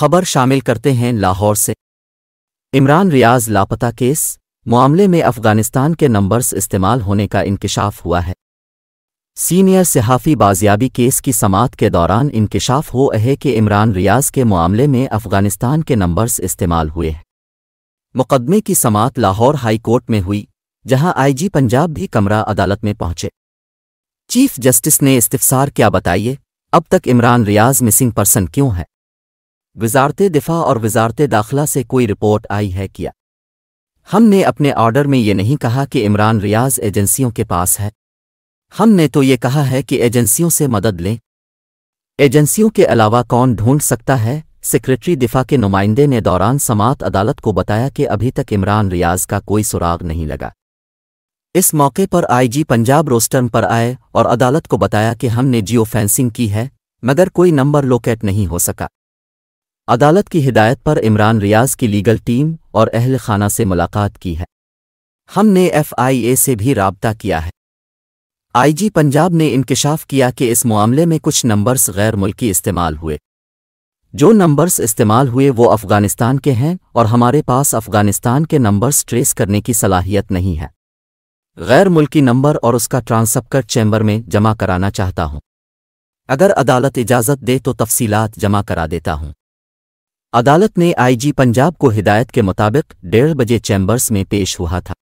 खबर शामिल करते हैं लाहौर से इमरान रियाज लापता केस मामले में अफगानिस्तान के नंबर्स इस्तेमाल होने का इंकशाफ हुआ है सीनियर सहाफ़ी बाजियाबी केस की समात के दौरान इंकशाफ हो है कि इमरान रियाज के मामले में अफगानिस्तान के नंबर्स इस्तेमाल हुए हैं मुकदमे की समात लाहौर हाई कोर्ट में हुई जहां आईजी पंजाब भी कमरा अदालत में पहुंचे चीफ जस्टिस ने इस्तफसार क्या बताइए अब तक इमरान रियाज मिसिंग पर्सन क्यों है वजारत दिफा और वजारत दाखिला से कोई रिपोर्ट आई है किया हमने अपने ऑर्डर में ये नहीं कहा कि इमरान रियाज एजेंसियों के पास है हमने तो ये कहा है कि एजेंसियों से मदद लें एजेंसियों के अलावा कौन ढूंढ सकता है सेक्रेटरी दिफा के नुमाइंदे ने दौरान समात अदालत को बताया कि अभी तक इमरान रियाज का कोई सुराग नहीं लगा इस मौके पर आईजी पंजाब रोस्टर्म पर आए और अदालत को बताया कि हमने जियो फेंसिंग की है मगर कोई नंबर लोकेट नहीं हो सका अदालत की हिदायत पर इमरान रियाज की लीगल टीम और अहल खाना से मुलाकात की है हमने एफआईए से भी रबता किया है आईजी पंजाब ने इंकशाफ किया कि इस मामले में कुछ नंबर्स गैर मुल्की इस्तेमाल हुए जो नंबर्स इस्तेमाल हुए वो अफ़गानिस्तान के हैं और हमारे पास अफ़गानिस्तान के नंबर्स ट्रेस करने की सलाहियत नहीं है गैर मुल्की नंबर और उसका ट्रांसअपकर चैम्बर में जमा कराना चाहता हूँ अगर अदालत इजाज़त दे तो तफसीलात जमा करा देता हूँ अदालत ने आईजी पंजाब को हिदायत के मुताबिक डेढ़ बजे चैम्बर्स में पेश हुआ था